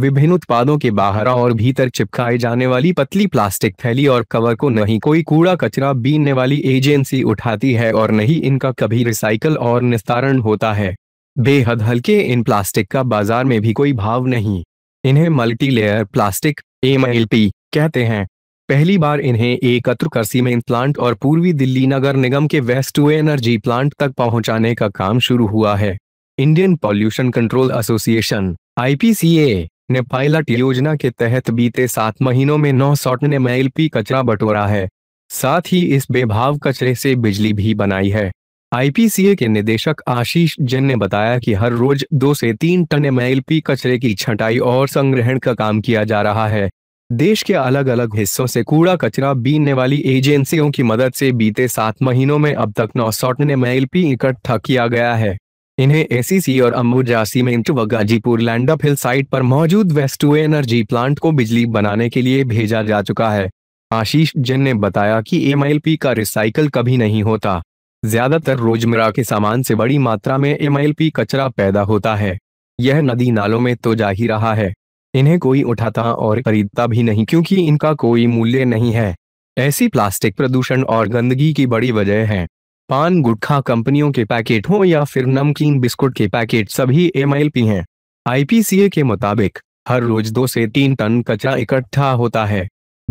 विभिन्न उत्पादों के बाहर और भीतर चिपकाए जाने वाली पतली प्लास्टिक थैली और कवर को नहीं कोई कूड़ा कचरा बीनने वाली एजेंसी उठाती है और नहीं इनका कभी रिसाइकल और निस्तारण होता है बेहद हल्के इन प्लास्टिक का बाजार में भी कोई भाव नहीं इन्हें मल्टी लेयर प्लास्टिक एम कहते हैं पहली बार इन्हें एकत्र कर सीमेंट प्लांट और पूर्वी दिल्ली नगर निगम के वेस्ट टू एनर्जी प्लांट तक पहुंचाने का काम शुरू हुआ है Indian pollution control association I ने पायलट योजना के तहत बीते सात महीनों में नौ सौ टन कचरा बटोरा है साथ ही इस बेभाव कचरे से बिजली भी बनाई है आईपीसीए के निदेशक आशीष जैन ने बताया कि हर रोज दो से तीन टन एम कचरे की छंटाई और संग्रहण का काम किया जा रहा है देश के अलग अलग हिस्सों से कूड़ा कचरा बीनने वाली एजेंसियों की मदद से बीते सात महीनों में अब तक नौ सौ टन एम इकट्ठा किया गया है इन्हें एसीसी और अम्बुजा सीमेंट व गाजीपुर लैंडअप हिल साइट पर मौजूद वेस्टू एनर्जी प्लांट को बिजली बनाने के लिए भेजा जा चुका है आशीष जैन ने बताया कि एमएलपी का रिसाइकल कभी नहीं होता ज्यादातर रोजमर्रा के सामान से बड़ी मात्रा में एमएलपी कचरा पैदा होता है यह नदी नालों में तो जा ही रहा है इन्हें कोई उठाता और खरीदता भी नहीं क्योंकि इनका कोई मूल्य नहीं है ऐसी प्लास्टिक प्रदूषण और गंदगी की बड़ी वजह है पान गुटखा कंपनियों के पैकेट हो या फिर नमकीन बिस्कुट के पैकेट सभी पी हैं आईपीसीए के मुताबिक हर रोज दो से तीन टन कचरा इकट्ठा होता है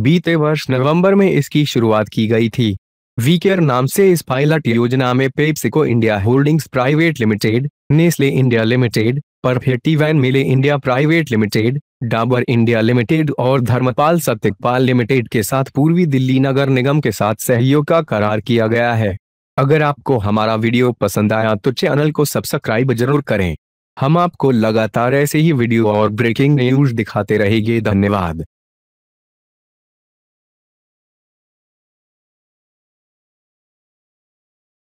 बीते वर्ष नवंबर में इसकी शुरुआत की गई थी वीकेयर नाम से इस पायलट योजना में PepsiCo India holdings private limited Nestle India limited वैन मिले India private limited Dabur India limited और धर्मपाल सत्यपाल लिमिटेड के साथ पूर्वी दिल्ली नगर निगम के साथ सहयोग का करार किया गया है अगर आपको हमारा वीडियो पसंद आया तो चैनल को सब्सक्राइब जरूर करें हम आपको लगातार ऐसे ही वीडियो और ब्रेकिंग न्यूज दिखाते रहेंगे धन्यवाद